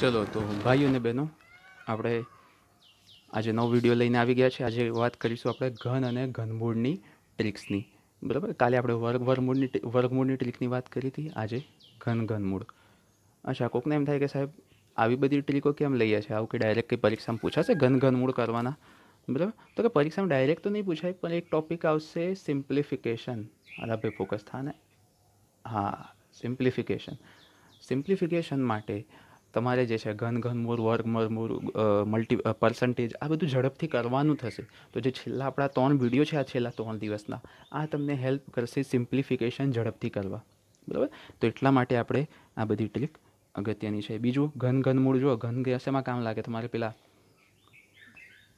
ચલો તો ભાઈઓ અને બહેનો આપણે આજે નવો વિડીયો લઈને આવી ગયા છે આજે વાત કરીશું આપણે ઘન અને ઘનમૂળની ટ્રિક્સની બરાબર કાલે આપણે વર્ગ વર્ગમૂળની વર્ગમૂળની ટ્રિકની વાત કરી હતી આજે ઘન ઘનમૂળ અચ્છા કોકને એમ થાય કે સાહેબ આવી બધી ટ્રીકો કેમ લઈએ છીએ આવું કે ડાયરેક્ટ કંઈ પરીક્ષામાં પૂછાશે ઘન ઘનમૂળ કરવાના બરાબર તો કે પરીક્ષામાં ડાયરેક્ટ તો નહીં પૂછાય પણ એક ટોપિક આવશે સિમ્પ્લિફિકેશન આ ભાઈ ફોકસ થાને હા સિમ્પ્લિફિકેશન સિમ્પ્લિફિકેશન માટે તમારે જે છે ઘન ઘનમૂળ વર્ગમૂળ મલ્ટી પર્સન્ટેજ આ બધું ઝડપથી કરવાનું થશે તો જે છેલ્લા આપણા ત્રણ વિડીયો છે આ છેલ્લા ત્રણ દિવસના આ તમને હેલ્પ કરશે સિમ્પ્લિફિકેશન ઝડપથી કરવા બરાબર તો એટલા માટે આપણે આ બધી ટ્રીક અગત્યની છે બીજું ઘન ઘનમૂળ જો ઘન શેમાં કામ લાગે તમારે પેલા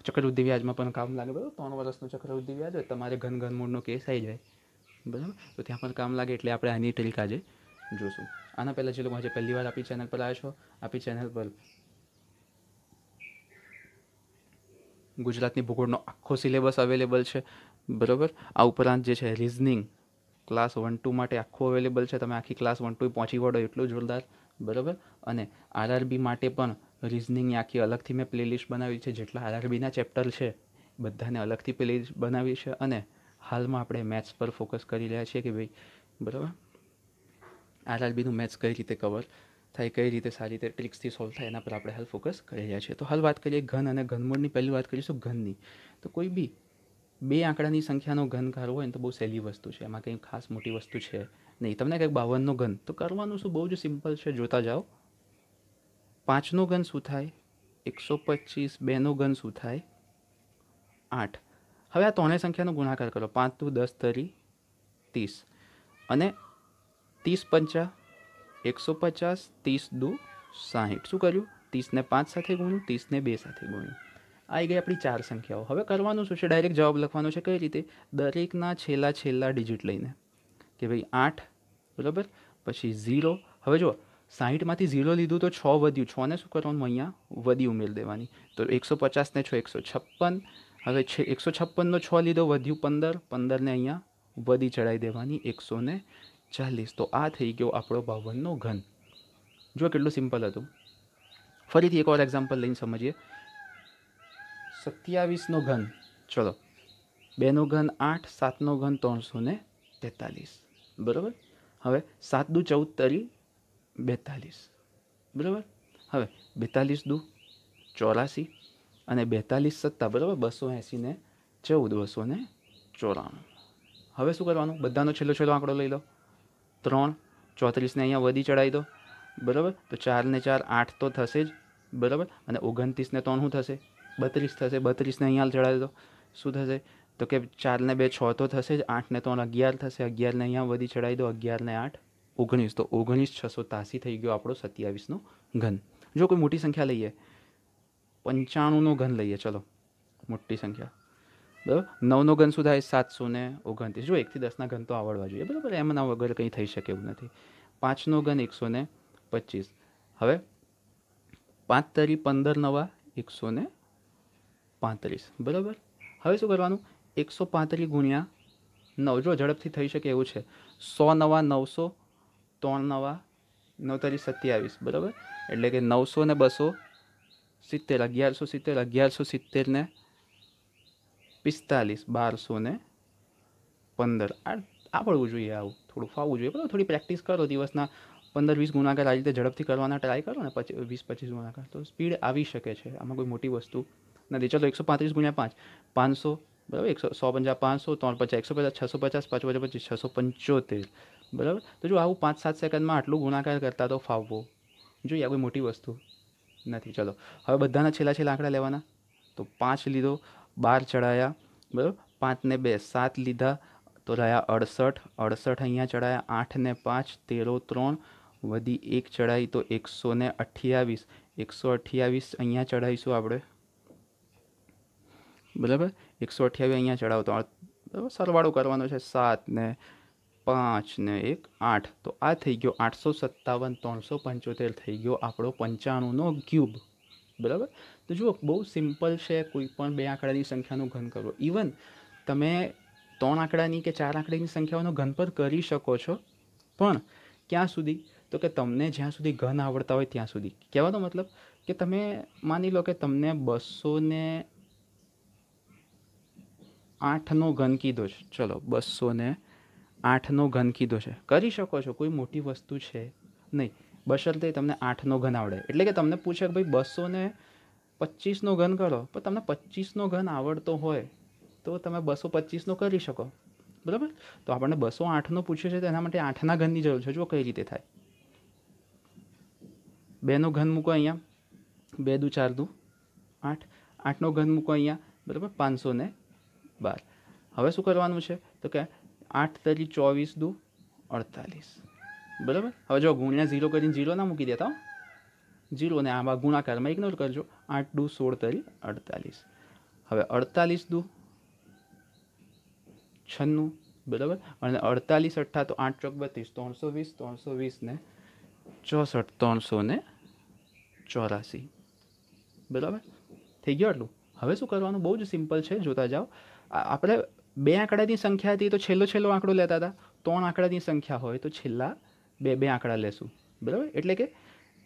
ચક્રવૃદ્ધિ વ્યાજમાં પણ કામ લાગે બરાબર ત્રણ વર્ષનું ચક્રવૃદ્ધિ વ્યાજ હોય તમારે ઘન ઘનમૂળનો કેસ આવી જાય બરાબર તો ત્યાં પણ કામ લાગે એટલે આપણે આની ટ્રીક આજે જોશું આના પહેલાં જે લોકો આજે પહેલી વાર આપી ચેનલ પર આવ્યા છો આપી ચેનલ પર ગુજરાતની ભૂગોળનો આખો સિલેબસ અવેલેબલ છે બરાબર આ ઉપરાંત જે છે રિઝનિંગ ક્લાસ વન ટુ માટે આખું અવેલેબલ છે તમે આખી ક્લાસ વન ટુ પહોંચી વળો એટલું જોરદાર બરાબર અને આરઆરબી માટે પણ રિઝનિંગની આખી અલગથી મેં પ્લેલિસ્ટ બનાવી છે જેટલા આરઆરબીના ચેપ્ટર છે બધાને અલગથી પ્લેલિસ્ટ બનાવી છે અને હાલમાં આપણે મેથ્સ પર ફોકસ કરી રહ્યા છીએ કે ભાઈ બરાબર આરઆરબીનું મેથ્સ કઈ રીતે કવર થાય કઈ રીતે સારી રીતે ટ્રિક્સથી સોલ્વ થાય એના પર આપણે હાલ ફોકસ કરી રહ્યા છીએ તો હાલ વાત કરીએ ઘન અને ઘનમૂળની પહેલી વાત કરીશું ઘનની તો કોઈ બી બે આંકડાની સંખ્યાનો ઘન કરવો હોય તો બહુ સહેલી વસ્તુ છે એમાં કંઈ ખાસ મોટી વસ્તુ છે નહીં તમને કંઈક બાવનનો ઘન તો કરવાનું શું બહુ જ સિમ્પલ છે જોતા જાઓ પાંચનો ઘન શું થાય એકસો પચીસ બેનો ઘન શું થાય આઠ હવે આ ત્રણેય સંખ્યાનો ગુણાકાર કરો પાંચ ટુ દસ તરી ત્રીસ અને 30 50 150 30 2 60 શું કરું 30 ને 5 સાથે ગુણો 30 ને 2 સાથે ગુણો આવી ગઈ આપણી ચાર સંખ્યાઓ હવે કરવાનો શું છે ડાયરેક્ટ જવાબ લખવાનો છે કઈ રીતે દરેકના છેલા છેલા ડિજિટ લઈને કે ભાઈ 8 બરોબર પછી 0 હવે જો 60 માંથી 0 લીધું તો 6 વધી 6 ને શું કરું હું અહીંયા વધી ઉમેર દેવાની તો 150 ને 6 156 હવે 156 નો 6 લીધો વધી 15 15 ને અહીંયા ઉપ વધી ચડાઈ દેવાની 100 ને ચાલીસ તો આ થઈ ગયો આપણો બાવનનો ઘન જો કેટલું સિમ્પલ હતું ફરીથી એક ઓર એક્ઝામ્પલ લઈને સમજીએ સત્યાવીસનો ઘન ચલો બેનો ઘન આઠ સાતનો ઘન ત્રણસો ને તેતાલીસ બરાબર હવે સાત દુ ચૌદ તરી બેતાલીસ બરાબર હવે બેતાલીસ દુ ચોરાસી અને બેતાલીસ સત્તા બરાબર બસો એંસી ને ચૌદ બસો ને ચોરાણું હવે શું કરવાનું બધાનો છેલ્લો છેલ્લો આંકડો લઈ લો ત્રણ ચોત્રીસને અહીંયા વધી ચડાવી દો બરાબર તો ચારને ચાર આઠ તો થશે જ બરાબર અને ઓગણત્રીસને ત્રણ શું થશે બત્રીસ થશે બત્રીસને અહીંયા ચડાવી દો શું થશે તો કે ચારને બે છ તો થશે જ આઠને ત્રણ અગિયાર થશે અગિયારને અહીંયા વધી ચડાવી દો અગિયારને આઠ ઓગણીસ તો ઓગણીસ છસો તાસી થઈ ગયો આપણો સત્યાવીસનો ઘન જો કોઈ મોટી સંખ્યા લઈએ પંચાણુંનો ઘન લઈએ ચલો મોટી સંખ્યા બરાબર નવનો ઘન શું થાય સાતસો ને ઓગણત્રીસ જો એકથી દસના ઘન તો આવડવા જોઈએ બરાબર એમના વગર કંઈ થઈ શકે એવું નથી પાંચનો ઘન એકસો ને પચીસ હવે પાંચ તરી પંદર નવા એકસો ને પાંત્રીસ બરાબર હવે શું કરવાનું એકસો પાંત્રીસ ગુણ્યા નવ જો ઝડપથી થઈ શકે એવું છે સો નવા નવસો ત્રણ નવા નવતારી સત્યાવીસ બરાબર એટલે કે નવસો ને બસો સિત્તેર અગિયારસો સિત્તેર અગિયારસો સિત્તેરને પિસ્તાલીસ બારસો ને પંદર આ આવડવું જોઈએ આવું થોડું ફાવવું જોઈએ બરાબર થોડી પ્રેક્ટિસ કરો દિવસના પંદર વીસ ગુણાકાર આ રીતે ઝડપથી કરવાના ટ્રાય કરો ને પચીસ વીસ પચીસ ગુણાકાર તો સ્પીડ આવી શકે છે આમાં કોઈ મોટી વસ્તુ નથી ચલો એકસો પાંત્રીસ ગુણ્યા પાંચ પાંચસો બરાબર એકસો સો પંચા પાંચસો ત્રણ પચાસ એકસો પચાસ છસો પચાસ પાંચ પચાસ પચીસ છસો પંચોતેર બરાબર તો જો આવું પાંચ સાત સેકન્ડમાં આટલું ગુણાકાર કરતા તો ફાવવો જોઈએ આ કોઈ મોટી વસ્તુ નથી ચલો હવે બધાના છેલ્લા છેલ્લા આંકડા લેવાના તો પાંચ લીધો 12 ચડાયા બરાબર 5 ને 2 7 લીધા તો રહ્યા 68 68 અહીંયા ચડાયા 8 ને 5 13 3 વધી એક ચડાઈ તો 128 128 અહીંયા ચડાઈશું આપણે બરાબર 128 અહીંયા ચડાવ તો સરવાળો કરવાનો છે 7 ને 5 ને 1 8 તો આ થઈ ગયો 857 375 થઈ ગયો આપણો 95 નો ક્યુબ બરાબર તો જુઓ બહુ સિમ્પલ છે કોઈ પણ બે આંકડાની સંખ્યાનો ઘન કરવો ઇવન તમે ત્રણ આંકડાની કે ચાર આંકડાની સંખ્યાઓનો ઘન પણ કરી શકો છો પણ ક્યાં સુધી તો કે તમને જ્યાં સુધી ઘન આવડતા હોય ત્યાં સુધી કહેવાનો મતલબ કે તમે માની લો કે તમને બસો ને આઠનો ઘન કીધો છે ચલો બસો ને આઠનો ઘન કીધો છે કરી શકો છો કોઈ મોટી વસ્તુ છે નહીં બશરતે તમને આઠનો ઘન આવડે એટલે કે તમને પૂછે કે ભાઈ બસો ને પચીસનો ઘન કરો પણ તમને પચીસનો ઘન આવડતો હોય તો તમે બસો પચીસનો કરી શકો બરાબર તો આપણને બસો આઠનો પૂછ્યો છે તેના માટે આઠના ઘનની જરૂર છે જો કઈ રીતે થાય બેનો ઘન મૂકો અહીંયા બે દુ ચાર દુ આઠ આઠનો ઘન મૂકો અહીંયા બરાબર પાંચસો ને બાર હવે શું કરવાનું છે તો કે આઠ તરી ચોવીસ દુ અડતાલીસ બરાબર હવે જો ગુણ્યા ઝીરો કરીને ઝીરોના મૂકી દેતા ઝીરો ને આમાં ગુણાકારમાં ઇગ્નોર કરજો આઠ દુ સોળ તરી અડતાલીસ હવે અડતાલીસ દુ છન્નું બરાબર અને અડતાલીસ અઠ્ઠા તો આઠ ચોક બત્રીસ ત્રણસો વીસ ત્રણસો વીસ ને ચોસઠ ત્રણસો ને ચોરાસી બરાબર થઈ ગયો એટલું હવે શું કરવાનું બહુ જ સિમ્પલ છે જોતા જાઓ આપણે બે આંકડાની સંખ્યા હતી તો છેલ્લો છેલ્લો આંકડો લેતા હતા ત્રણ આંકડાની સંખ્યા હોય તો છેલ્લા બે બે આંકડા લેશું બરાબર એટલે કે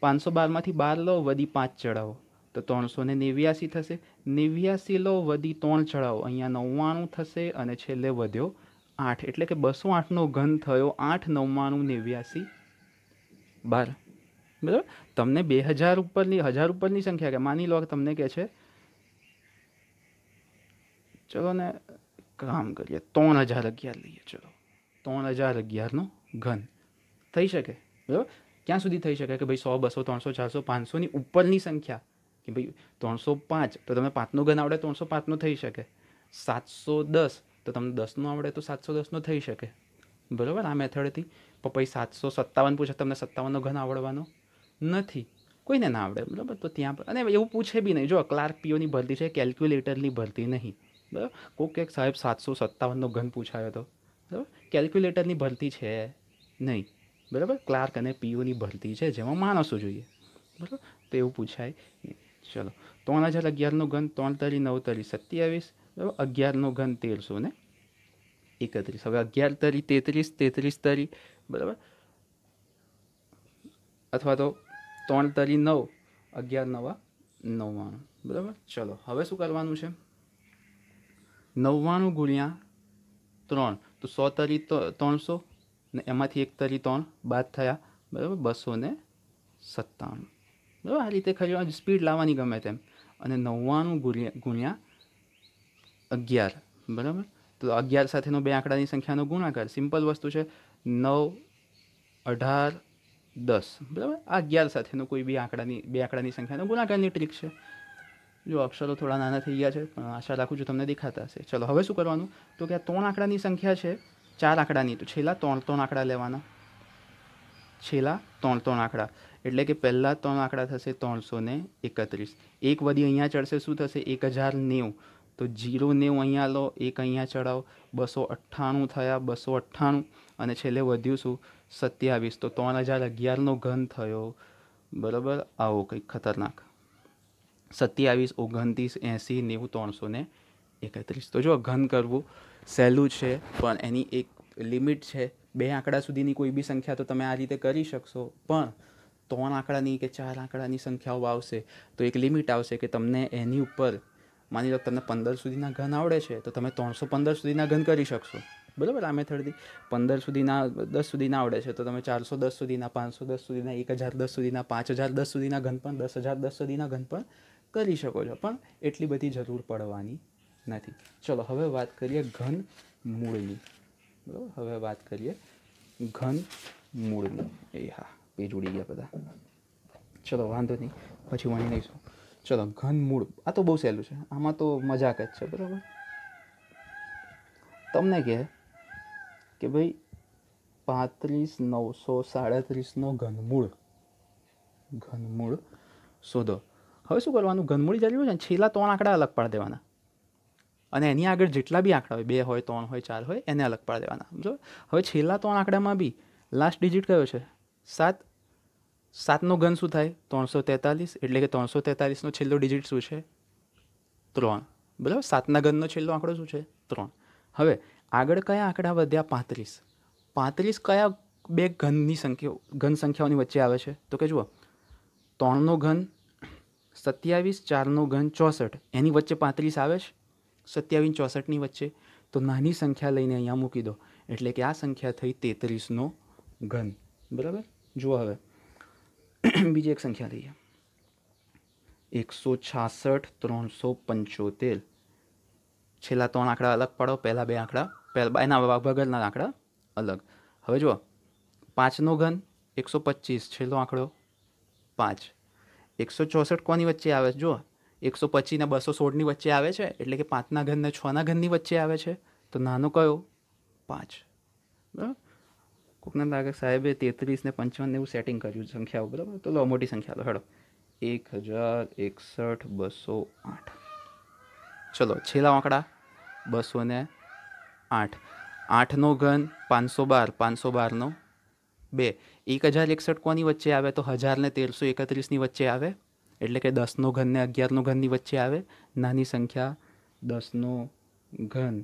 પાંચસો બારમાંથી બાર લો વધી પાંચ ચડાવો તો ત્રણસો ને નેવ્યાસી થશે નેવ્યાસી લો વધી ત્રણ ચડાવો અહીંયા નવ્વાણું થશે અને છેલ્લે વધ્યો આઠ એટલે કે બસો આઠનો ઘન થયો આઠ નવ્વાણું નેવ્યાસી બાર બરાબર તમને બે હજાર ઉપરની હજાર ઉપરની સંખ્યા કે માની લો કે તમને કહે છે ચલો ને કામ કરીએ ત્રણ હજાર અગિયાર લઈએ ચલો ત્રણ હજાર અગિયારનો ઘન થઈ શકે બરાબર ક્યાં સુધી થઈ શકે કે ભાઈ સો બસો ત્રણસો ચારસો પાંચસોની ઉપરની સંખ્યા કે ભાઈ ત્રણસો પાંચ તો તમને પાંચનો ઘન આવડે ત્રણસો પાંચનો થઈ શકે સાતસો દસ તો તમને દસનો આવડે તો સાતસો દસનો થઈ શકે બરાબર આ મેથડથી પણ પછી સાતસો સત્તાવન પૂછે તમને સત્તાવનનો ઘન આવડવાનો નથી કોઈને ના આવડે બરાબર તો ત્યાં પર અને એવું પૂછે બી નહીં જો ક્લાર્ક પીઓની ભરતી છે કેલ્ક્યુલેટરની ભરતી નહીં બરાબર કોક એક સાહેબ સાતસો સત્તાવનનો ઘન પૂછાયો હતો બરાબર કેલ્ક્યુલેટરની ભરતી છે નહીં બરાબર ક્લાર્ક અને પીઓની ભરતી છે જેમાં માણસો જોઈએ બરાબર તો એવું પૂછાય નહીં ચલો ત્રણ હજાર અગિયારનો ઘન ત્રણ તરી નવ તરી સત્યાવીસ બરાબર અગિયારનો ઘન તેરસો ને એકત્રીસ હવે અગિયાર તરી તેત્રીસ તેત્રીસ તરી બરાબર અથવા તો ત્રણ તરી નવ અગિયાર નવા નવ્વાણું બરાબર ચલો હવે શું કરવાનું છે નવ્વાણું ગુણ્યા ત્રણ તો સો તરી ત્રણસો ને એમાંથી એક તરી ત્રણ બાદ થયા બરાબર બસો ને સત્તાણું બરાબર આ રીતે ખાલી સ્પીડ લાવવાની ગમે તેમ અને નવ્વાણું ગુણ્યા ગુણ્યા અગિયાર બરાબર તો અગિયાર સાથેનો બે આંકડાની સંખ્યાનો ગુણાકાર સિમ્પલ વસ્તુ છે નવ અઢાર દસ બરાબર આ અગિયાર સાથેનો કોઈ બી આંકડાની બે આંકડાની સંખ્યાનો ગુણાકારની ટ્રીક છે જો અક્ષરો થોડા નાના થઈ ગયા છે પણ આશા રાખું છું તમને દેખાતા હશે ચલો હવે શું કરવાનું તો કે આ ત્રણ આંકડાની સંખ્યા છે ચાર આંકડાની તો છેલ્લા ત્રણ ત્રણ આંકડા લેવાના છેલ્લા ત્રણ ત્રણ આંકડા એટલે કે પહેલાં ત્રણ આંકડા થશે ત્રણસો ને એકત્રીસ એક વધી અહીંયા ચડશે શું થશે એક હજાર નેવું તો જીરો નેવું અહીંયા લો એક અહીંયા ચડાવો બસો અઠ્ઠાણું થયા બસો અઠ્ઠાણું અને છેલ્લે વધ્યું શું સત્યાવીસ તો ત્રણ હજાર અગિયારનો ઘન થયો બરાબર આવો કંઈક ખતરનાક સત્યાવીસ ઓગણત્રીસ એંસી નેવું ત્રણસો ને એકત્રીસ તો જો ઘન કરવું સહેલું છે પણ એની એક લિમિટ છે બે આંકડા સુધીની કોઈ બી સંખ્યા તો તમે આ રીતે કરી શકશો પણ ત્રણ આંકડાની કે ચાર આંકડાની સંખ્યાઓ આવશે તો એક લિમિટ આવશે કે તમને એની ઉપર માની લો તમને પંદર સુધીના ઘન આવડે છે તો તમે ત્રણસો પંદર સુધીના ઘન કરી શકશો બરાબર આ મેથડથી પંદર સુધીના દસ સુધીના આવડે છે તો તમે ચારસો દસ સુધીના પાંચસો દસ સુધીના એક હજાર દસ સુધીના પાંચ હજાર દસ સુધીના ઘન પણ દસ હજાર દસ સુધીના ઘન પણ કરી શકો છો પણ એટલી બધી જરૂર પડવાની નથી ચલો હવે વાત કરીએ ઘન મૂળની બરાબર હવે વાત કરીએ ઘન મૂળની એ હા પેજ ઉડી ગયા બધા ચલો વાંધો નહીં પછી વણી લઈશું ચલો ઘન મૂળ આ તો બહુ સહેલું છે આમાં તો મજાક જ છે બરાબર તમને કહે કે ભાઈ પાંત્રીસ નવસો સાડત્રીસનો ઘનમૂળ ઘનમૂળ શોધો હવે શું કરવાનું ઘનમૂળ જાળવ્યું છે છેલ્લા ત્રણ આંકડા અલગ પાડી દેવાના અને એની આગળ જેટલા બી આંકડા હોય બે હોય ત્રણ હોય ચાર હોય એને અલગ પાડી દેવાના સમજો હવે છેલ્લા ત્રણ આંકડામાં બી લાસ્ટ ડિજિટ કયો છે સાત સાતનો ઘન શું થાય ત્રણસો તેતાલીસ એટલે કે ત્રણસો તેતાલીસનો છેલ્લો ડિજિટ શું છે ત્રણ બરાબર સાતના ઘનનો છેલ્લો આંકડો શું છે ત્રણ હવે આગળ કયા આંકડા વધ્યા પાંત્રીસ પાંત્રીસ કયા બે ઘનની સંખ્યા ઘન સંખ્યાઓની વચ્ચે આવે છે તો કે જુઓ ત્રણનો ઘન સત્યાવીસ ચારનો ઘન ચોસઠ એની વચ્ચે પાંત્રીસ આવે છે સત્યાવીસ ચોસઠની વચ્ચે તો નાની સંખ્યા લઈને અહીંયા મૂકી દો એટલે કે આ સંખ્યા થઈ તેત્રીસનો ઘન બરાબર જુઓ હવે બીજી એક સંખ્યા લઈએ એકસો છાસઠ ત્રણસો પંચોતેર છેલ્લા ત્રણ આંકડા અલગ પાડો પહેલાં બે આંકડા પહેલાં એના ભાગના આંકડા અલગ હવે જુઓ પાંચનો ઘન એકસો પચીસ છેલ્લો આંકડો પાંચ એકસો ચોસઠ કોની વચ્ચે આવે જુઓ એકસો પચીસને બસો સોળની વચ્ચે આવે છે એટલે કે પાંચના ઘનને છના ઘનની વચ્ચે આવે છે તો નાનો કયો પાંચ બરાબર કોકના લાગે સાહેબે તેત્રીસ ને પંચાવન એવું સેટિંગ કર્યું સંખ્યાઓ બરાબર તો લો મોટી સંખ્યા લો હેડો એક હજાર એકસઠ બસો આઠ ચલો છેલ્લા આંકડા બસો ને આઠ આઠનો ઘન પાંચસો બાર પાંચસો બારનો બે એક હજાર એકસઠ કોની વચ્ચે આવે તો હજારને તેરસો એકત્રીસની વચ્ચે આવે એટલે કે દસનો ઘન ને અગિયારનો ઘનની વચ્ચે આવે નાની સંખ્યા દસનો ઘન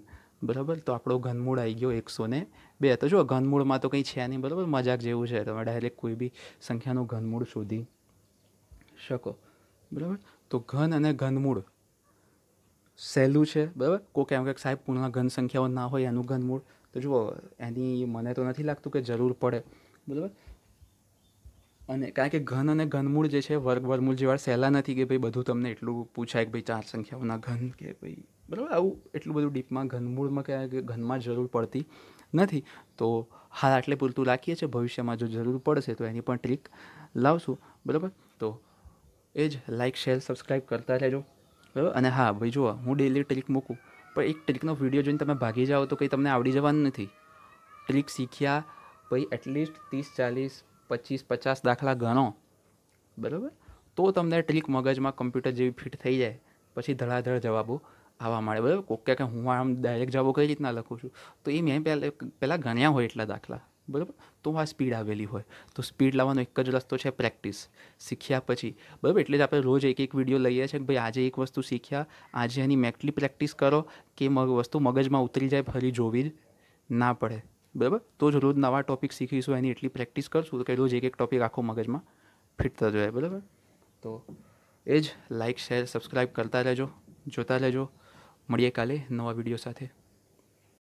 બરાબર તો આપણો ઘનમૂળ આવી ગયો એકસો ને બે તો જો ઘનમૂળમાં તો કંઈ છે નહીં બરાબર મજાક જેવું છે તમે ડાયરેક્ટ કોઈ બી સંખ્યાનું ઘનમૂળ શોધી શકો બરાબર તો ઘન અને ઘનમૂળ સહેલું છે બરાબર કોઈ કેમ કે સાહેબ પૂર્ણ ઘન સંખ્યાઓ ના હોય એનું ઘનમૂળ તો જુઓ એની મને તો નથી લાગતું કે જરૂર પડે બરાબર અને કારણ કે ઘન અને ઘનમૂળ જે છે વર્ગ વર્ગમૂળ જેવા સહેલા નથી કે ભાઈ બધું તમને એટલું પૂછાય કે ભાઈ ચાર સંખ્યાઓના ઘન કે ભાઈ બરાબર આવું એટલું બધું ડીપમાં ઘનમૂળમાં કે ઘનમાં જરૂર પડતી નથી તો હાલ આટલે પૂરતું રાખીએ છીએ ભવિષ્યમાં જો જરૂર પડશે તો એની પણ ટ્રીક લાવશું બરાબર તો એ જ લાઇક શેર સબસ્ક્રાઈબ કરતા રહેજો બરાબર અને હા ભાઈ જુઓ હું ડેલી ટ્રીક મૂકું પણ એક ટ્રીકનો વિડીયો જોઈને તમે ભાગી જાઓ તો કંઈ તમને આવડી જવાનું નથી ટ્રીક શીખ્યા પછી એટલીસ્ટ ત્રીસ ચાલીસ પચીસ પચાસ દાખલા ગણો બરાબર તો તમને ટ્રીક મગજમાં કમ્પ્યુટર જેવી ફિટ થઈ જાય પછી ધડાધડ જવાબો આવવા માંડે બરાબર કોકે કે હું આમ ડાયરેક્ટ જવાબો કઈ રીતના લખું છું તો એ મેં પહેલાં પહેલાં ગણ્યા હોય એટલા દાખલા બરાબર તો આ સ્પીડ આવેલી હોય તો સ્પીડ લાવવાનો એક જ રસ્તો છે પ્રેક્ટિસ શીખ્યા પછી બરાબર એટલે જ આપણે રોજ એક એક વિડીયો લઈએ છીએ કે ભાઈ આજે એક વસ્તુ શીખ્યા આજે એની મેટલી પ્રેક્ટિસ કરો કે વસ્તુ મગજમાં ઉતરી જાય ફરી જોવી જ ના પડે બરાબર તો જ રોજ નવા ટૉપિક શીખીશું એની એટલી પ્રેક્ટિસ કરશું કે રોજ એક એક ટૉપિક આખો મગજમાં ફીટતા જોઈએ બરાબર તો એ જ લાઇક શેર સબસ્ક્રાઈબ કરતા રહેજો જોતા રહેજો મળીએ કાલે નવા વિડીયો સાથે